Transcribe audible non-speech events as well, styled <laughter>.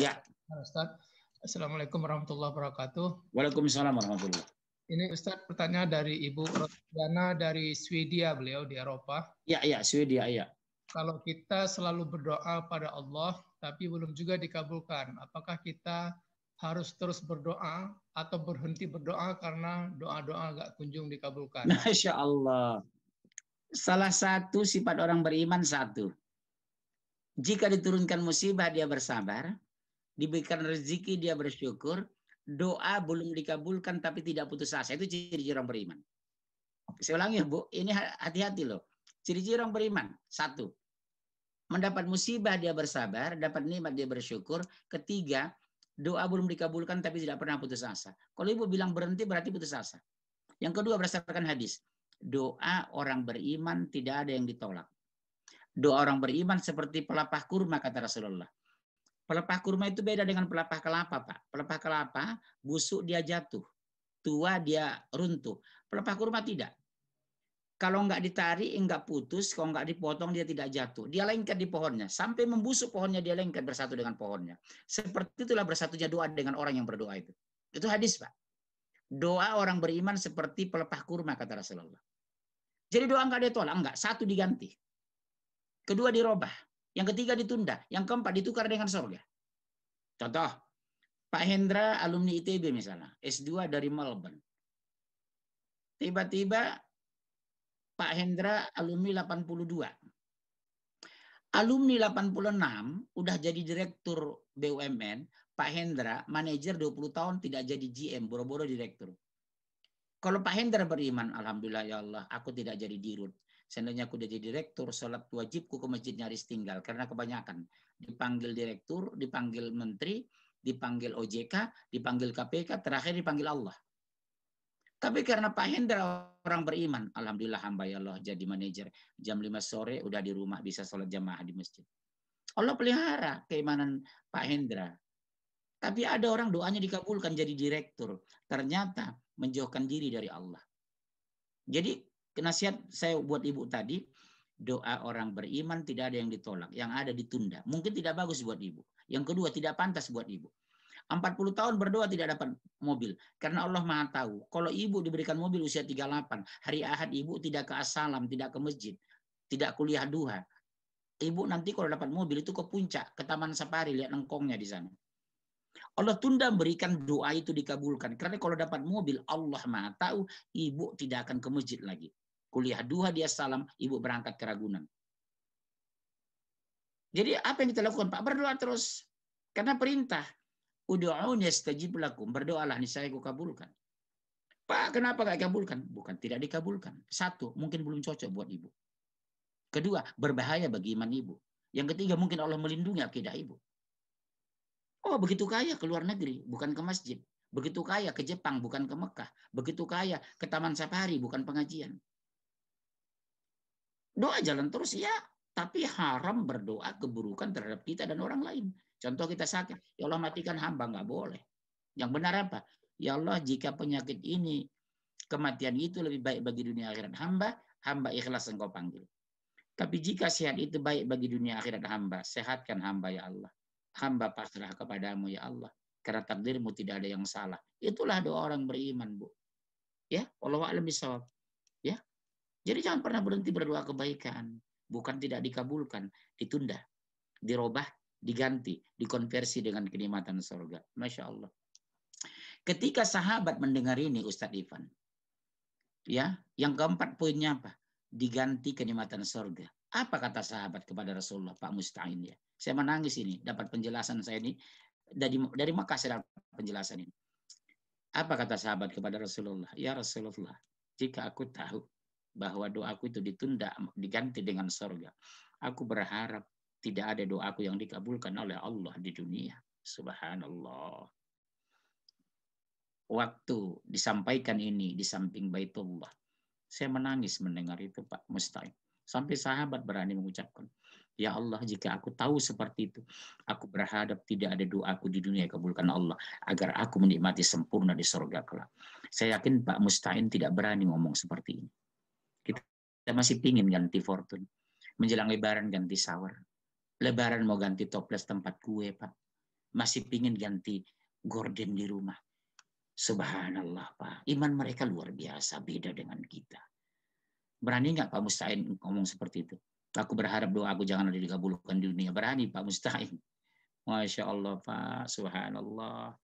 Ya. Nah, Ustaz. Assalamualaikum warahmatullahi wabarakatuh. Waalaikumsalam warahmatullahi wabarakatuh. ini Ustadz pertanyaan dari Ibu Rosiana dari Swedia beliau di Eropa. Ya, ya, Swedia, ya. Kalau kita selalu berdoa pada Allah tapi belum juga dikabulkan, apakah kita harus terus berdoa atau berhenti berdoa karena doa-doa gak kunjung dikabulkan? <laughs> Masya Allah. Salah satu sifat orang beriman satu. Jika diturunkan musibah dia bersabar, diberikan rezeki dia bersyukur, doa belum dikabulkan tapi tidak putus asa. Itu ciri-ciri orang beriman. Saya ulangi ya Bu, ini hati-hati loh. Ciri-ciri orang beriman, satu. Mendapat musibah dia bersabar, dapat nikmat dia bersyukur. Ketiga, doa belum dikabulkan tapi tidak pernah putus asa. Kalau Ibu bilang berhenti berarti putus asa. Yang kedua berdasarkan hadis. Doa orang beriman tidak ada yang ditolak. Doa orang beriman seperti pelapah kurma kata Rasulullah. Pelepah kurma itu beda dengan pelepah kelapa, Pak. Pelepah kelapa busuk dia jatuh, tua dia runtuh. Pelepah kurma tidak. Kalau nggak ditarik, nggak putus, kalau nggak dipotong dia tidak jatuh. Dia lengket di pohonnya sampai membusuk pohonnya dia lengket bersatu dengan pohonnya. Seperti itulah bersatunya doa dengan orang yang berdoa itu. Itu hadis, Pak. Doa orang beriman seperti pelepah kurma kata Rasulullah. Jadi doa nggak ditolak, nggak. Satu diganti. Kedua dirobah yang ketiga ditunda. Yang keempat ditukar dengan surga. Contoh, Pak Hendra alumni ITB misalnya, S2 dari Melbourne. Tiba-tiba Pak Hendra alumni 82. Alumni 86 udah jadi direktur BUMN, Pak Hendra manajer 20 tahun tidak jadi GM, boro-boro direktur. Kalau Pak Hendra beriman, alhamdulillah ya Allah, aku tidak jadi dirut. Seandainya aku jadi direktur, sholat wajibku ke masjid nyaris tinggal karena kebanyakan dipanggil direktur, dipanggil menteri, dipanggil OJK, dipanggil KPK, terakhir dipanggil Allah. Tapi karena Pak Hendra orang beriman, alhamdulillah hamba ya Allah jadi manajer. Jam 5 sore udah di rumah bisa sholat jamaah di masjid. Allah pelihara keimanan Pak Hendra. Tapi ada orang doanya dikabulkan jadi direktur. Ternyata menjauhkan diri dari Allah. Jadi nasihat saya buat ibu tadi, doa orang beriman tidak ada yang ditolak, yang ada ditunda. Mungkin tidak bagus buat ibu. Yang kedua, tidak pantas buat ibu. 40 tahun berdoa tidak dapat mobil. Karena Allah maha tahu. Kalau ibu diberikan mobil usia 38, hari ahad ibu tidak ke asalam, tidak ke masjid, tidak kuliah duha. Ibu nanti kalau dapat mobil itu ke puncak, ke taman safari, lihat lengkongnya di sana. Allah tunda berikan doa itu dikabulkan. Karena kalau dapat mobil, Allah maha tahu, ibu tidak akan ke masjid lagi. Kuliah duha dia salam, ibu berangkat ke Ragunan. Jadi apa yang kita lakukan Pak? Berdoa terus. Karena perintah. Udu'un yastajib lakum. Berdoalah, nih saya kabulkan. Pak, kenapa gak kabulkan? Bukan tidak dikabulkan. Satu, mungkin belum cocok buat ibu. Kedua, berbahaya bagi iman ibu. Yang ketiga, mungkin Allah melindungi akidah ibu. Oh, begitu kaya ke luar negeri, bukan ke masjid. Begitu kaya ke Jepang, bukan ke Mekah. Begitu kaya ke Taman Safari, bukan pengajian. Doa jalan terus ya, tapi haram berdoa keburukan terhadap kita dan orang lain. Contoh kita sakit, ya Allah matikan hamba nggak boleh. Yang benar apa? Ya Allah jika penyakit ini kematian itu lebih baik bagi dunia akhirat hamba, hamba ikhlas engkau panggil. Tapi jika sehat itu baik bagi dunia akhirat hamba, sehatkan hamba ya Allah. Hamba pasrah kepadamu ya Allah. Karena takdirmu tidak ada yang salah. Itulah doa orang beriman, Bu. Ya, Allah alam jadi jangan pernah berhenti berdoa kebaikan. Bukan tidak dikabulkan, ditunda, dirubah, diganti, dikonversi dengan kenikmatan surga. Masya Allah. Ketika sahabat mendengar ini Ustadz Ivan, ya, yang keempat poinnya apa? Diganti kenikmatan surga. Apa kata sahabat kepada Rasulullah Pak Musta'in ya? Saya menangis ini, dapat penjelasan saya ini dari dari Makkah dapat penjelasan ini. Apa kata sahabat kepada Rasulullah? Ya Rasulullah, jika aku tahu bahwa doaku itu ditunda diganti dengan surga. Aku berharap tidak ada doaku yang dikabulkan oleh Allah di dunia. Subhanallah. Waktu disampaikan ini di samping Baitullah. Saya menangis mendengar itu Pak Musta'im. Sampai sahabat berani mengucapkan, Ya Allah, jika aku tahu seperti itu, aku berhadap tidak ada doaku di dunia kabulkan Allah, agar aku menikmati sempurna di surga kelak. Saya yakin Pak Musta'in tidak berani ngomong seperti ini. Saya masih pingin ganti fortune. Menjelang lebaran ganti shower. Lebaran mau ganti toples tempat kue, Pak. Masih pingin ganti gorden di rumah. Subhanallah, Pak. Iman mereka luar biasa, beda dengan kita. Berani nggak Pak Mustain ngomong seperti itu? Aku berharap doa aku jangan ada dikabulkan di dunia. Berani Pak Mustain. Masya Allah, Pak. Subhanallah.